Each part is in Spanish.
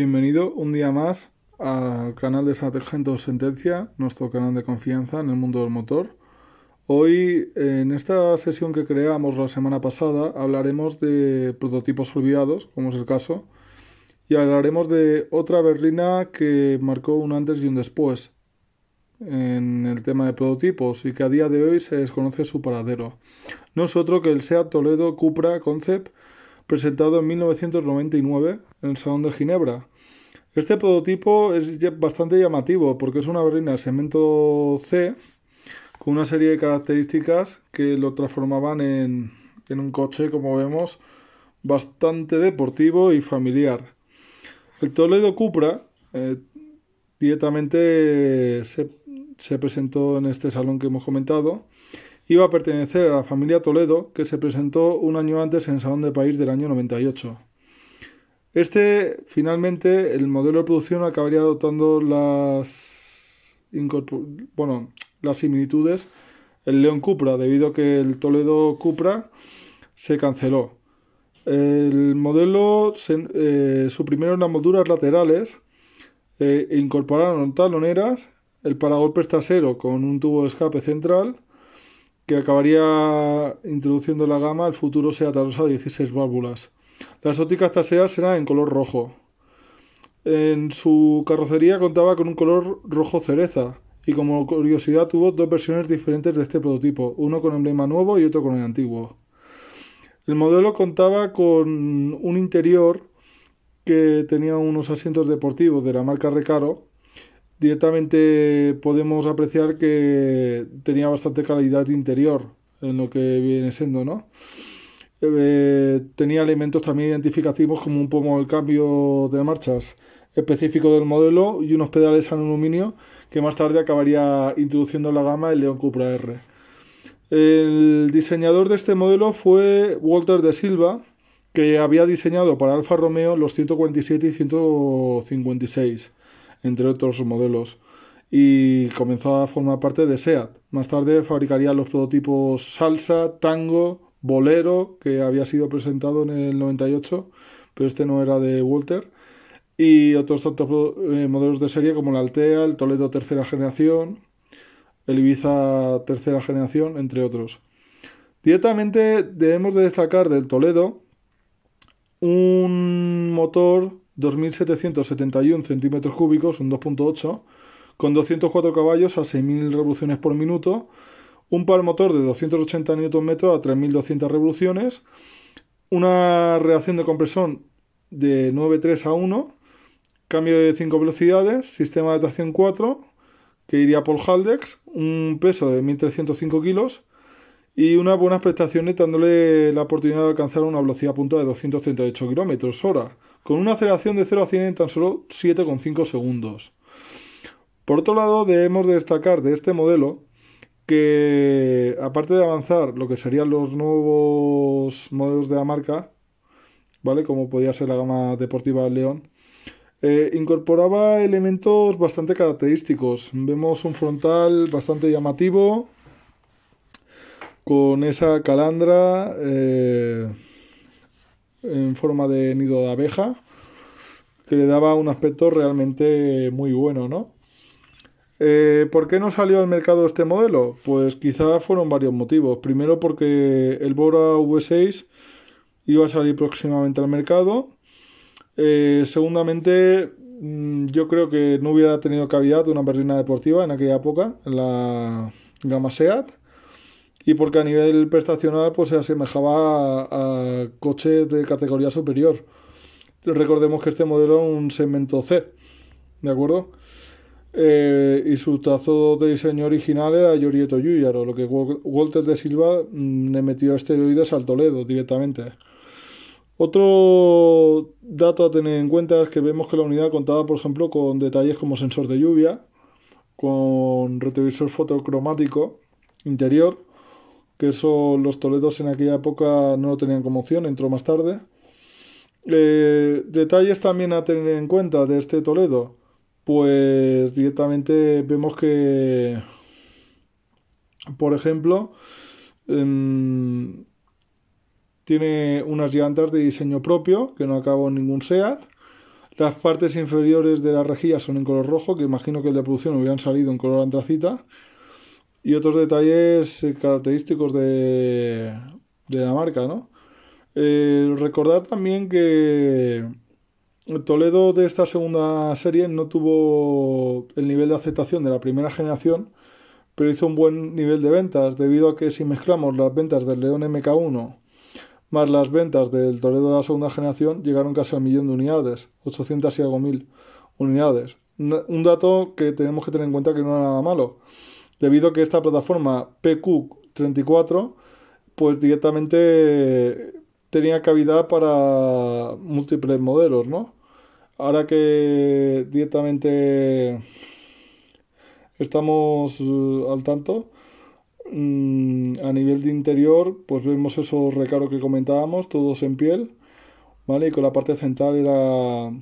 Bienvenido un día más al canal de Sargento Sentencia, nuestro canal de confianza en el mundo del motor. Hoy, en esta sesión que creamos la semana pasada, hablaremos de prototipos olvidados, como es el caso, y hablaremos de otra berlina que marcó un antes y un después en el tema de prototipos y que a día de hoy se desconoce su paradero. No es otro que el SEAT Toledo Cupra Concept presentado en 1999 en el Salón de Ginebra. Este prototipo es bastante llamativo porque es una berlina de segmento C con una serie de características que lo transformaban en, un coche, como vemos, bastante deportivo y familiar. El Toledo Cupra eh, directamente se presentó en este salón que hemos comentado Iba a pertenecer a la familia Toledo, que se presentó un año antes en el Salón de País del año 98. Este, finalmente, el modelo de producción acabaría adoptando las, bueno, las similitudes el León Cupra, debido a que el Toledo Cupra se canceló. El modelo eh, suprimieron las molduras laterales eh, incorporaron taloneras, el paragolpes trasero con un tubo de escape central, que acabaría introduciendo la gama el futuro Seat Arosa de 16 válvulas. Las ópticas traseras eran en color rojo. En su carrocería contaba con un color rojo cereza y como curiosidad tuvo dos versiones diferentes de este prototipo, uno con emblema nuevo y otro con el antiguo. El modelo contaba con un interior que tenía unos asientos deportivos de la marca Recaro directamente podemos apreciar que tenía bastante calidad interior en lo que viene siendo, ¿no? Eh, tenía elementos también identificativos como un pomo el cambio de marchas específico del modelo y unos pedales en aluminio que más tarde acabaría introduciendo en la gama el León Cupra R. El diseñador de este modelo fue Walter de Silva, que había diseñado para Alfa Romeo los 147 y 156 entre otros modelos, y comenzó a formar parte de SEAT. Más tarde fabricaría los prototipos Salsa, Tango, Bolero, que había sido presentado en el 98, pero este no era de Walter, y otros tantos eh, modelos de serie como la Altea, el Toledo tercera generación, el Ibiza tercera generación, entre otros. Directamente debemos de destacar del Toledo un motor 2.771 centímetros cúbicos, un 2.8, con 204 caballos a 6.000 revoluciones por minuto, un par motor de 280 Nm a 3.200 revoluciones, una reacción de compresión de 9.3 a 1, cambio de 5 velocidades, sistema de tracción 4, que iría por Haldex, un peso de 1.305 kilos y unas buenas prestaciones dándole la oportunidad de alcanzar una velocidad punta de 238 km hora con una aceleración de 0 a 100 en tan solo 7,5 segundos. Por otro lado, debemos destacar de este modelo que, aparte de avanzar lo que serían los nuevos modelos de la marca, ¿vale? Como podía ser la gama deportiva León, eh, incorporaba elementos bastante característicos. Vemos un frontal bastante llamativo, con esa calandra. Eh, en forma de nido de abeja que le daba un aspecto realmente muy bueno, ¿no? Eh, ¿Por qué no salió al mercado este modelo? Pues quizás fueron varios motivos. Primero porque el Bora V6 iba a salir próximamente al mercado. Eh, segundamente, mm, yo creo que no hubiera tenido cavidad una berlina deportiva en aquella época, en la gama SEAT y porque a nivel prestacional pues, se asemejaba a, coches de categoría superior. Recordemos que este modelo es un segmento C, ¿de acuerdo? Eh, y su trazo de diseño original era Yorieto o lo que Walter de Silva mm, le metió esteroides al Toledo directamente. Otro dato a tener en cuenta es que vemos que la unidad contaba, por ejemplo, con detalles como sensor de lluvia, con retrovisor fotocromático interior, que eso los Toledos en aquella época no lo tenían como opción, entró más tarde. Eh, detalles también a tener en cuenta de este Toledo, pues directamente vemos que, por ejemplo, em, tiene unas llantas de diseño propio, que no acabó en ningún SEAT. Las partes inferiores de la rejilla son en color rojo, que imagino que el de producción hubieran salido en color antracita y otros detalles eh, característicos de, de la marca, ¿no? Eh, recordar también que Toledo de esta segunda serie no tuvo el nivel de aceptación de la primera generación, pero hizo un buen nivel de ventas, debido a que si mezclamos las ventas del León MK1 más las ventas del Toledo de la segunda generación, llegaron casi al millón de unidades, 800 y algo mil unidades. Un dato que tenemos que tener en cuenta que no era nada malo debido a que esta plataforma PQ34 pues directamente tenía cavidad para múltiples modelos, ¿no? Ahora que directamente estamos eh, al tanto, mm, a nivel de interior, pues vemos esos recaros que comentábamos, todos en piel, ¿vale? Y con la parte central era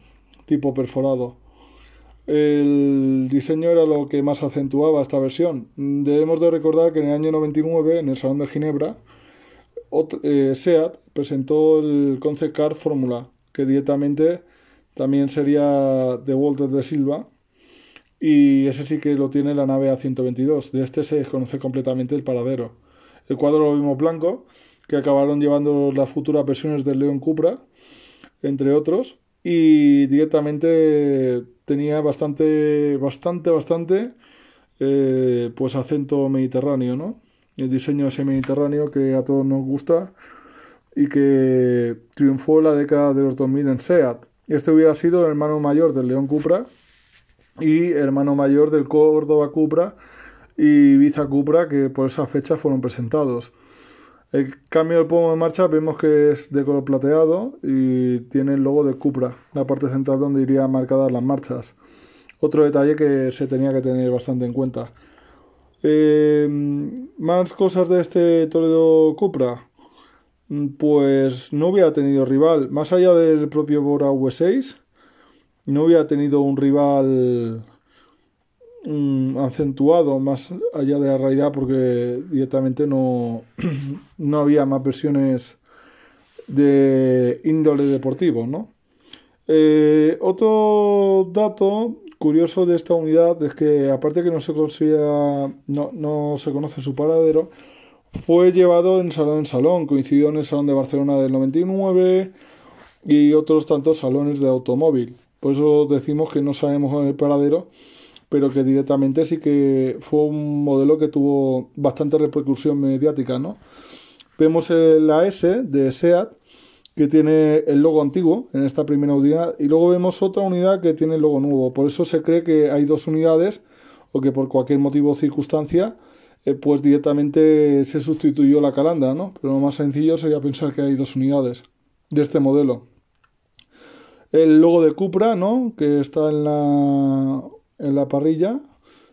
tipo perforado. El diseño era lo que más acentuaba esta versión. Debemos de recordar que en el año 99, en el Salón de Ginebra, eh, SEAT presentó el Concept Car Fórmula, que directamente también sería de Walter de Silva, y ese sí que lo tiene la nave A122. De este se desconoce completamente el paradero. El cuadro lo vimos blanco, que acabaron llevando las futuras versiones del León Cupra, entre otros, y directamente tenía bastante, bastante, bastante, eh, pues acento mediterráneo, ¿no? El diseño ese mediterráneo que a todos nos gusta y que triunfó en la década de los 2000 en SEAT. Este hubiera sido el hermano mayor del León Cupra y hermano mayor del Córdoba Cupra y Ibiza Cupra que por esa fecha fueron presentados. El cambio del pomo de marcha vemos que es de color plateado y tiene el logo de Cupra, la parte central donde irían marcadas las marchas. Otro detalle que se tenía que tener bastante en cuenta. Em, más cosas de este Toledo Cupra. Mm, pues no hubiera tenido rival. Más allá del propio Bora V6, no hubiera tenido un rival Mm, acentuado más allá de la realidad porque directamente no, no había más versiones de índole deportivo, eh, otro dato curioso de esta unidad es que, aparte que no se, conocía, no, no, se conoce su paradero, fue llevado en salón en salón, coincidió en el Salón de Barcelona del 99 y otros tantos salones de automóvil. Por eso decimos que no sabemos el paradero pero que directamente sí que fue un modelo que tuvo bastante repercusión mediática, ¿no? Vemos la S de SEAT, que tiene el logo antiguo en esta primera unidad, y luego vemos otra unidad que tiene el logo nuevo. Por eso se cree que hay dos unidades, o que por cualquier motivo o circunstancia, eh, pues directamente se sustituyó la calanda, ¿no? Pero lo más sencillo sería pensar que hay dos unidades de este modelo. El logo de Cupra, ¿no? Que está en la en la parrilla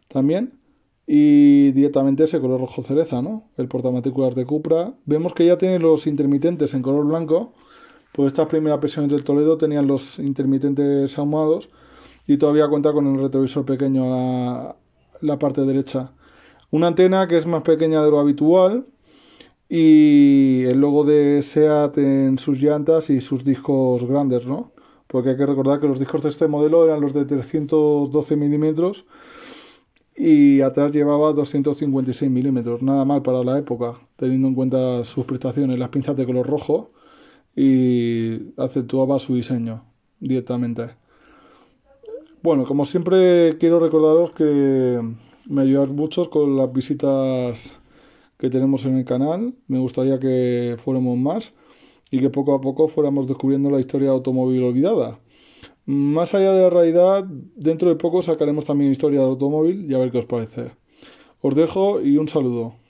también. Y directamente ese color rojo cereza, ¿no? El portamatricular de Cupra. Vemos que ya tiene los intermitentes en color blanco. Pues estas primeras versiones del Toledo tenían los intermitentes ahumados y todavía cuenta con el retrovisor pequeño a la parte derecha. Una antena que es más pequeña de lo habitual, y el logo de SEAT en sus llantas y sus discos grandes, ¿no? porque hay que recordar que los discos de este modelo eran los de 312 milímetros y atrás llevaba 256 milímetros, nada mal para la época, teniendo en cuenta sus prestaciones, las pinzas de color rojo y acentuaba su diseño directamente. Bueno, como siempre quiero recordaros que me ayudáis mucho con las visitas que tenemos en el canal, me gustaría que fuéramos más y que poco a poco fuéramos descubriendo la historia automóvil olvidada. Más allá de la realidad, dentro de poco sacaremos también historia del automóvil y a ver qué os parece. Os dejo y un saludo.